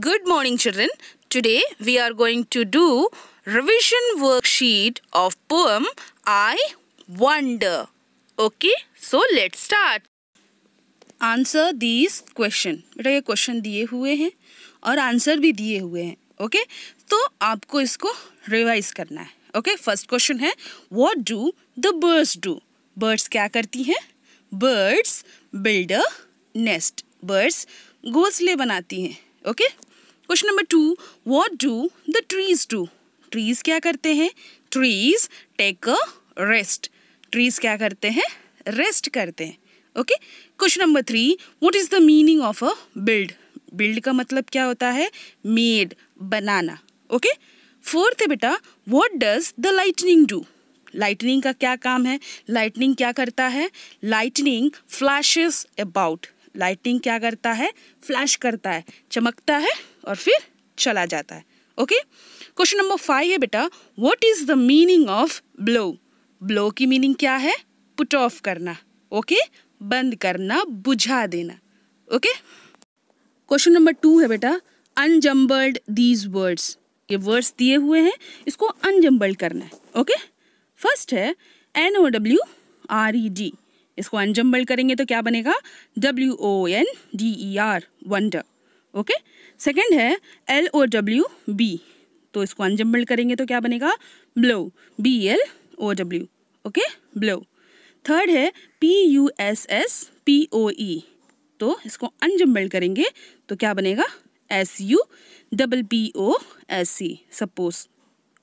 Good morning children. Today we are going to do revision worksheet of poem I Wonder. Okay, so let's start. Answer these question. beta ye question diye hue hain aur answer bhi diye hue hain okay? to aapko isko revise karna hai okay first question hai what do the birds do birds kya karti hain birds build a nest birds घोंसले बनाती हैं okay question number two what do the trees do trees क्या करते हैं trees take a rest trees क्या करते हैं rest करते हैं okay question number three what is the meaning of a build build का मतलब क्या होता है मेड बनाना ओके फोर्थ है बेटा what does the lightning do lightning का क्या काम है लाइटनिंग क्या करता है लाइटनिंग फ्लैशेस अबाउट लाइटनिंग क्या करता है फ्लैश करता है चमकता है और फिर चला जाता है ओके क्वेश्चन नंबर फाइव है बेटा what is the meaning of blow blow की मीनिंग क्या है पुट ऑफ करना ओके okay? बंद करना बुझा देना ओके क्वेश्चन नंबर टू है बेटा अनजम्बल्ड दीज वर्ड्स ये वर्ड्स दिए हुए हैं इसको अनजम्बल्ड करना है ओके फर्स्ट है N O W R E D इसको अनजम्बल्ड करेंगे तो क्या बनेगा W O N D E R wonder okay second है एल ओ डब्ल्यू बी तो इसको अनजम्बल्ड करेंगे तो क्या बनेगा blow B L O W okay blow third है P U S S P O E तो इसको अनजम्बल्ड करेंगे तो क्या बनेगा S U double P O S C suppose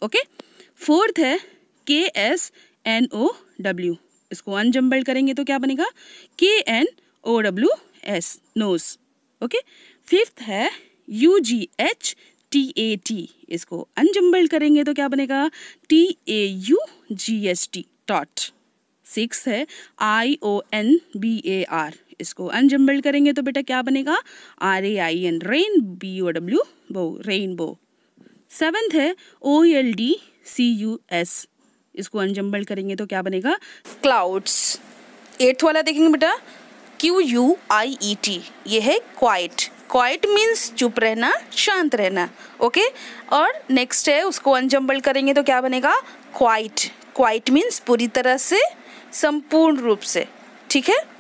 okay fourth है K S N O W इसको unjumbled करेंगे तो क्या बनेगा K N O W S knows okay fifth है U G H T A T इसको अनजम्बल करेंगे तो क्या बनेगा T A U G S T taught six है I O N B A R इसको अनजम्बल करेंगे तो बेटा क्या बनेगा R A I N rain B O W bow rainbow seventh है O L D C U S इसको unjumble करेंगे तो क्या बनेगा क्लाउड्स एट्थ वाला देखेंगे बेटा Q U I E T ये है क्वाइट क्वाइट मीन्स चुप रहना शांत रहना ओके और नेक्स्ट है उसको अनजम्बल करेंगे तो क्या बनेगा क्वाइट क्वाइट मीन्स पूरी तरह से संपूर्ण रूप से ठीक है